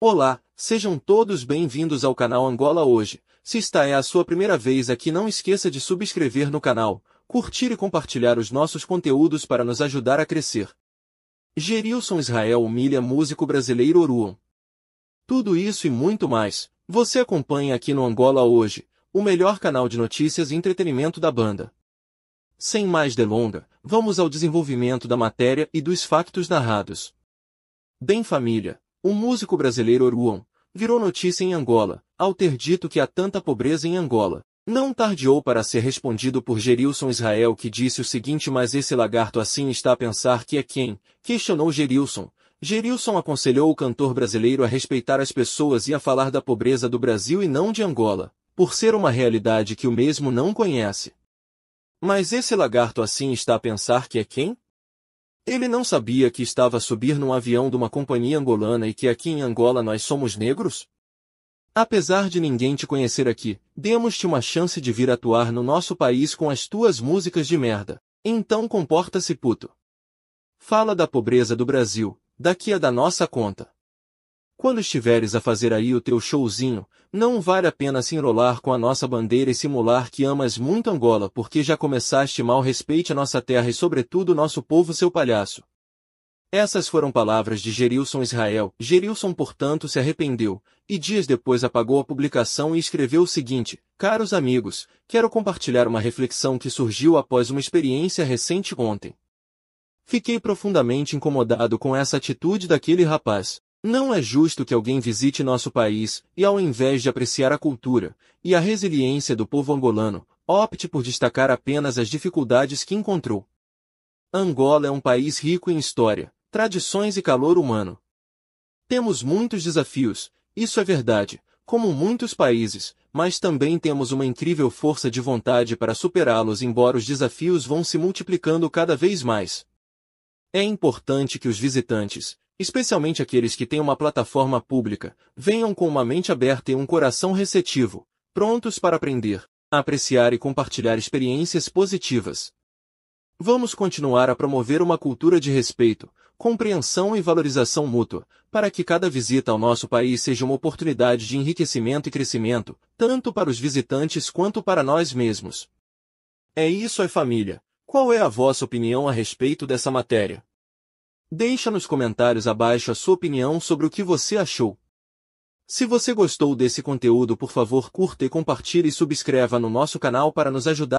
Olá, sejam todos bem-vindos ao canal Angola Hoje. Se esta é a sua primeira vez aqui, não esqueça de subscrever no canal, curtir e compartilhar os nossos conteúdos para nos ajudar a crescer. Gerilson Israel humilha músico brasileiro Oruon. Tudo isso e muito mais, você acompanha aqui no Angola Hoje, o melhor canal de notícias e entretenimento da banda. Sem mais delonga, vamos ao desenvolvimento da matéria e dos factos narrados. Bem família, o músico brasileiro Oruon virou notícia em Angola, ao ter dito que há tanta pobreza em Angola. Não tardiou para ser respondido por Gerilson Israel que disse o seguinte mas esse lagarto assim está a pensar que é quem? Questionou Gerilson. Gerilson aconselhou o cantor brasileiro a respeitar as pessoas e a falar da pobreza do Brasil e não de Angola, por ser uma realidade que o mesmo não conhece. Mas esse lagarto assim está a pensar que é quem? Ele não sabia que estava a subir num avião de uma companhia angolana e que aqui em Angola nós somos negros? Apesar de ninguém te conhecer aqui, demos-te uma chance de vir atuar no nosso país com as tuas músicas de merda. Então comporta-se puto. Fala da pobreza do Brasil, daqui é da nossa conta. Quando estiveres a fazer aí o teu showzinho, não vale a pena se enrolar com a nossa bandeira e simular que amas muito Angola porque já começaste mal respeite a nossa terra e sobretudo nosso povo seu palhaço. Essas foram palavras de Gerilson Israel. Gerilson, portanto, se arrependeu, e dias depois apagou a publicação e escreveu o seguinte, Caros amigos, quero compartilhar uma reflexão que surgiu após uma experiência recente ontem. Fiquei profundamente incomodado com essa atitude daquele rapaz. Não é justo que alguém visite nosso país e, ao invés de apreciar a cultura e a resiliência do povo angolano, opte por destacar apenas as dificuldades que encontrou. Angola é um país rico em história, tradições e calor humano. Temos muitos desafios, isso é verdade, como muitos países, mas também temos uma incrível força de vontade para superá-los, embora os desafios vão se multiplicando cada vez mais. É importante que os visitantes, especialmente aqueles que têm uma plataforma pública, venham com uma mente aberta e um coração receptivo, prontos para aprender, apreciar e compartilhar experiências positivas. Vamos continuar a promover uma cultura de respeito, compreensão e valorização mútua, para que cada visita ao nosso país seja uma oportunidade de enriquecimento e crescimento, tanto para os visitantes quanto para nós mesmos. É isso aí, família. Qual é a vossa opinião a respeito dessa matéria? Deixa nos comentários abaixo a sua opinião sobre o que você achou. Se você gostou desse conteúdo por favor curta e compartilhe e subscreva no nosso canal para nos ajudar.